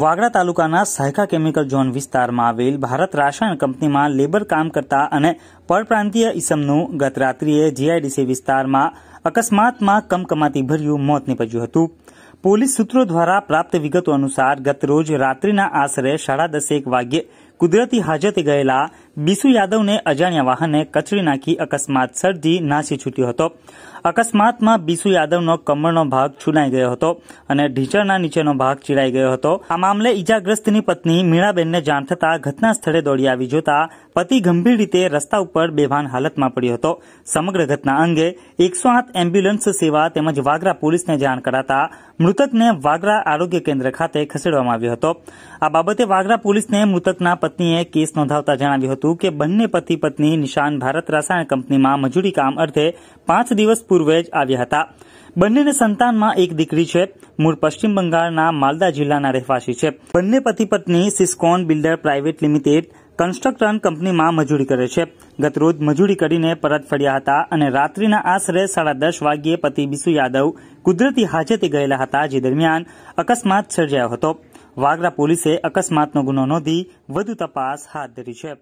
વાગડા તાલુકાના સાયકા chemical zone વિસ્તારમાં આવેલ ભારત રાસાયણ કંપનીમાં લેબર કામ કરતા અને પરપ્રાંતીય ઇસમનું ગત રાત્રિએ જીઆઈડીસી વિસ્તારમાં અકસ્માતમાં કમકમાતી ભર્યું મોત નીપજ્યું હતું પોલીસ સૂત્રો દ્વારા પ્રાપ્ત વિગતો અનુસાર ગત રોજ રાત્રિના આશરે સાડા દસેક વાગ્યે કુદરતી હાજતે ગયેલા બીસુ યાદવને અજાણ્યા વાહને કચડી નાખી અકસ્માત સર્જી નાસી છૂટ્યો હતો અકસ્માતમાં બીસુ યાદવનો કમરનો ભાગ છુડાઈ ગયો હતો અને ઢીંચણના નીચેનો ભાગ ચીડાઈ ગયો હતો આ મામલે ઈજાગ્રસ્તની પત્ની મીણાબેનને જાણ થતાં ઘટના સ્થળે દોડી આવી જોતા પતિ ગંભીર રીતે રસ્તા ઉપર બેભાન હાલતમાં પડ્યો હતો સમગ્ર ઘટના અંગે એકસો આઠ એમ્બ્યુલન્સ સેવા તેમજ વાગરા પોલીસને જાણ કરાતા મૃતકને વાગરા આરોગ્ય કેન્દ્ર ખાતે ખસેડવામાં આવ્યો હતો આ બાબતે વાગરા પોલીસને મૃતકના પત્નીએ કેસ નોંધાવતા જણાવ્યું હતું હતું કે બંને પતિ પત્ની નિશાન ભારત રસાયણ કંપનીમાં મજૂરી કામ અર્થે પાંચ દિવસ પૂર્વે જ આવ્યા હતા બંનેને સંતાનમાં એક દીકરી છે મૂળ પશ્ચિમ બંગાળના માલદા જિલ્લાના રહેવાસી છે બંને પતિ પત્ની Siscon builder private limited construction કંપનીમાં મજૂરી કરે છે ગતરોજ મજૂરી કરીને પરત ફર્યા હતા અને રાત્રિના આશરે સાડા દસ વાગ્યે પતિ બિસુ યાદવ કુદરતી હાજતે ગયેલા હતા જે દરમિયાન અકસ્માત સર્જાયો હતો વાગરા પોલીસે અકસ્માતનો ગુનો નોંધી વધુ તપાસ હાથ ધરી છે